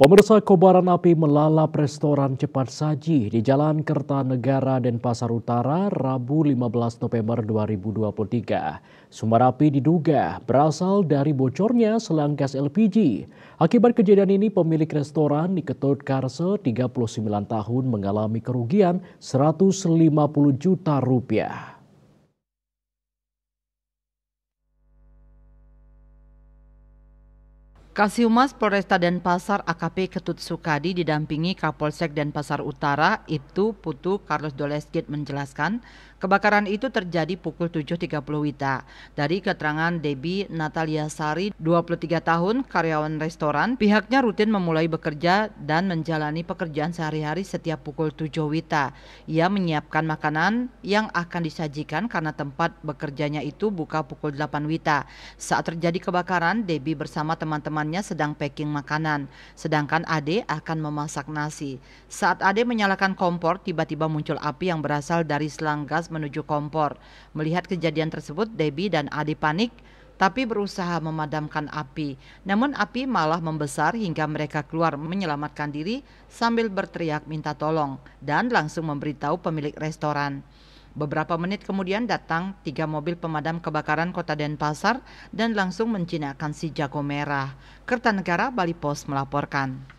Pemirsa kobaran api melalap restoran cepat saji di Jalan Kertanegara dan Pasar Utara Rabu 15 November 2023. Sumber api diduga berasal dari bocornya selang gas LPG. Akibat kejadian ini pemilik restoran Niketut Ketut Karse 39 tahun mengalami kerugian 150 juta rupiah. Kasiumas Polresta Denpasar AKP Ketut Sukadi didampingi Kapolsek Denpasar Utara itu Putu Carlos Dolesgit menjelaskan kebakaran itu terjadi pukul 7.30 Wita. Dari keterangan Debi Natalia Sari 23 tahun karyawan restoran pihaknya rutin memulai bekerja dan menjalani pekerjaan sehari-hari setiap pukul 7 Wita. Ia menyiapkan makanan yang akan disajikan karena tempat bekerjanya itu buka pukul 8 Wita. Saat terjadi kebakaran Debi bersama teman-teman temannya sedang packing makanan, sedangkan Ade akan memasak nasi. Saat Ade menyalakan kompor, tiba-tiba muncul api yang berasal dari selang gas menuju kompor. Melihat kejadian tersebut, Debbie dan Ade panik tapi berusaha memadamkan api. Namun api malah membesar hingga mereka keluar menyelamatkan diri sambil berteriak minta tolong dan langsung memberitahu pemilik restoran. Beberapa menit kemudian datang tiga mobil pemadam kebakaran kota Denpasar dan langsung mencinakan si jago merah. Kertanegara, Bali Post melaporkan.